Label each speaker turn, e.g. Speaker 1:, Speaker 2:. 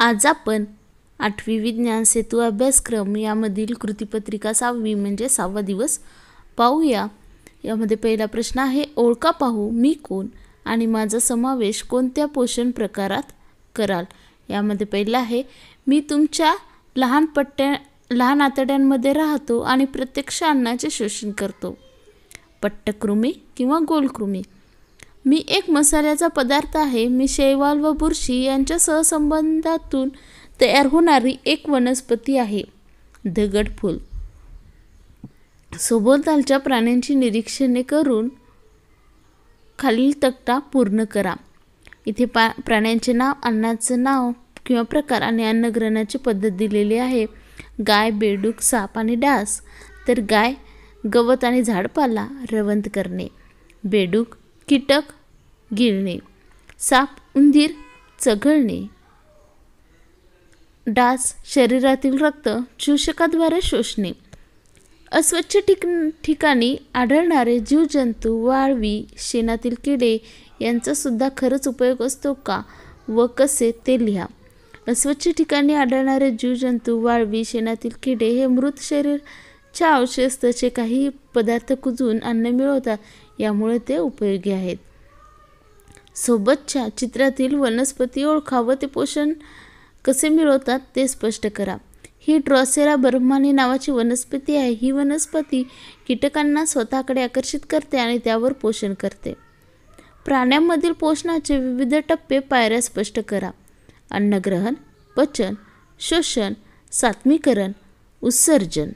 Speaker 1: आज आपण आठवी विज्ञान सेतू अभ्यासक्रम यामधील कृतीपत्रिका सहावी म्हणजे सहावा दिवस पाहूया यामध्ये पहिला प्रश्न आहे ओळखा पाहू मी कोण आणि माझा समावेश कोणत्या पोषण प्रकारात कराल यामध्ये पहिला आहे मी तुमच्या लहान पट्ट्या लहान आतड्यांमध्ये राहतो आणि प्रत्यक्ष अन्नाचे शोषण करतो पट्टकृमी किंवा गोलकृमी मी एक मसाल्याचा पदार्थ आहे मी शैवाल व बुरशी यांच्या सहसंबंधातून तयार होणारी एक वनस्पती आहे दगडफूल सोबतालच्या प्राण्यांची निरीक्षणे करून खालील तक्ता पूर्ण करा इथे पा प्राण्यांचे नाव अन्नाचं नाव किंवा प्रकार आणि अन्नग्रहणाची पद्धत दिलेली आहे गाय बेडूक साप आणि डास तर गाय गवत आणि झाडपाला रवंत करणे बेडूक कीटक गिळणे साप उंदीर चघळणे डास शरीरातील रक्त चूषकाद्वारे शोषणे अस्वच्छ ठिक ठिकाणी आढळणारे जीवजंतू वाळवी शेणातील किडे यांचासुद्धा खरंच उपयोग असतो का व कसे ते लिहा अस्वच्छ ठिकाणी आढळणारे जीवजंतू वाळवी शेणातील किडे हे मृत शरीरच्या अवशेष काही पदार्थ कुजून अन्न मिळवतात यामुळे ते उपयोगी आहेत सोबतच्या चित्रातील वनस्पती ओळखा व ते पोषण कसे मिळवतात ते स्पष्ट करा ही ड्रॉसेरा बर्मानी नावाची वनस्पती आहे ही वनस्पती कीटकांना स्वतःकडे आकर्षित करते आणि त्यावर पोषण करते प्राण्यांमधील पोषणाचे विविध टप्पे पायऱ्या स्पष्ट करा अन्नग्रहण पचन शोषण सात्मीकरण उत्सर्जन